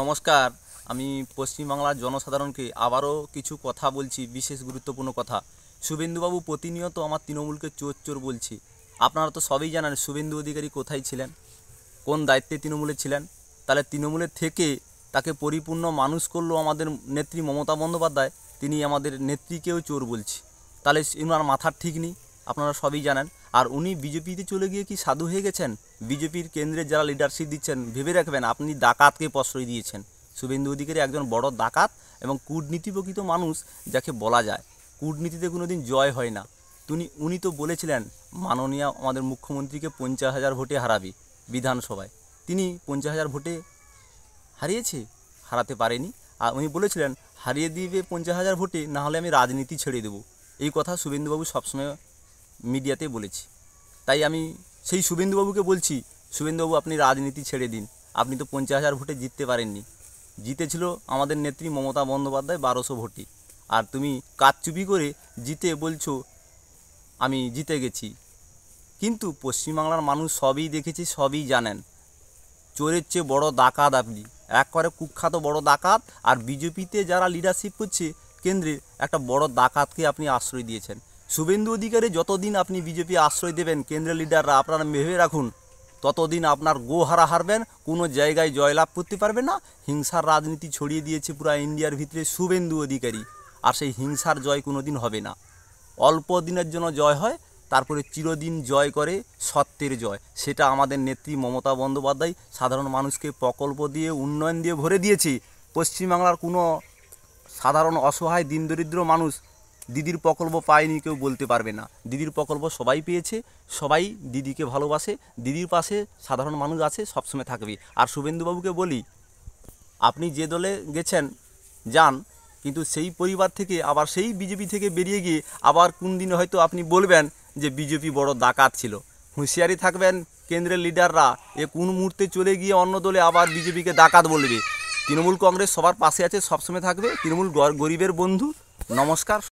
নমস্কার আমি পশ্চিমবাংলার জনসাধারণকে আবারও কিছু কথা বলছি বিশেষ গুরুত্বপূর্ণ কথা শুভেন্দুবাবু প্রতিনিয়ত আমার তৃণমূলকে চোর চোর বলছি আপনারা তো সবই জানেন শুভেন্দু অধিকারী কোথায় ছিলেন কোন দায়িত্বে তৃণমূলে ছিলেন তাহলে তৃণমূলের থেকে তাকে পরিপূর্ণ মানুষ করলো আমাদের নেত্রী মমতা বন্দ্যোপাধ্যায় তিনি আমাদের নেত্রীকেও চোর বলছি তাহলে এনার মাথার ঠিক নেই আপনারা সবই জানেন আর উনি বিজেপিতে চলে গিয়ে কি সাধু হয়ে গেছেন বিজেপির কেন্দ্রে যারা লিডারশিপ দিচ্ছেন ভেবে রাখবেন আপনি ডাকাতকে প্রশ্রয় দিয়েছেন শুভেন্দু অধিকারী একজন বড় ডাকাত এবং কূটনীতি প্রকৃত মানুষ যাকে বলা যায় কূটনীতিতে কোনো দিন জয় হয় না তিনি উনি তো বলেছিলেন মাননীয় আমাদের মুখ্যমন্ত্রীকে পঞ্চাশ হাজার ভোটে হারাবি বিধানসভায় তিনি পঞ্চাশ হাজার ভোটে হারিয়েছে হারাতে পারেনি আর উনি বলেছিলেন হারিয়ে দিবে পঞ্চাশ হাজার ভোটে নাহলে আমি রাজনীতি ছেড়ে দেবো এই কথা শুভেন্দুবাবু সবসময় মিডিয়াতে বলেছি তাই আমি সেই শুভেন্দুবাবুকে বলছি শুভেন্দুবাবু আপনি রাজনীতি ছেড়ে দিন আপনি তো পঞ্চাশ হাজার ভোটে জিততে পারেননি জিতেছিল আমাদের নেত্রী মমতা বন্দ্যোপাধ্যায় বারোশো ভোটে আর তুমি কাজচুপি করে জিতে বলছো আমি জিতে গেছি কিন্তু পশ্চিমবাংলার মানুষ সবই দেখেছি সবই জানেন চোরের চেয়ে বড় ডাকাত আপনি এক করে কুখ্যাত বড় ডাকাত আর বিজেপিতে যারা লিডারশিপ করছে কেন্দ্রে একটা বড় ডাকাতকে আপনি আশ্রয় দিয়েছেন শুভেন্দু অধিকারী যতদিন আপনি বিজেপি আশ্রয় দেবেন কেন্দ্রীয় লিডাররা আপনারা মেভে রাখুন ততদিন আপনার গো হারা হারবেন কোনো জায়গায় জয়লাভ করতে পারবে না হিংসার রাজনীতি ছড়িয়ে দিয়েছে পুরো ইন্ডিয়ার ভিতরে শুভেন্দু অধিকারী আর সেই হিংসার জয় কোনো দিন হবে না অল্প দিনের জন্য জয় হয় তারপরে চিরদিন জয় করে সত্যের জয় সেটা আমাদের নেত্রী মমতা বন্দ্যোপাধ্যায় সাধারণ মানুষকে প্রকল্প দিয়ে উন্নয়ন দিয়ে ভরে দিয়েছে পশ্চিমবাংলার কোনো সাধারণ অসহায় দিনদরিদ্র মানুষ দিদির প্রকল্প পায়নি কেউ বলতে পারবে না দিদির প্রকল্প সবাই পেয়েছে সবাই দিদিকে ভালোবাসে দিদির পাশে সাধারণ মানুষ আছে সবসময় থাকবে আর শুভেন্দুবাবুকে বলি আপনি যে দলে গেছেন যান কিন্তু সেই পরিবার থেকে আবার সেই বিজেপি থেকে বেরিয়ে গিয়ে আবার কোন দিনে হয়তো আপনি বলবেন যে বিজেপি বড় ডাকাত ছিল হুঁশিয়ারি থাকবেন কেন্দ্রের লিডাররা এ কোন মুহূর্তে চলে গিয়ে অন্য দলে আবার বিজেপিকে ডাকাত বলবে তৃণমূল কংগ্রেস সবার পাশে আছে সবসময় থাকবে তৃণমূল গরিবের বন্ধু নমস্কার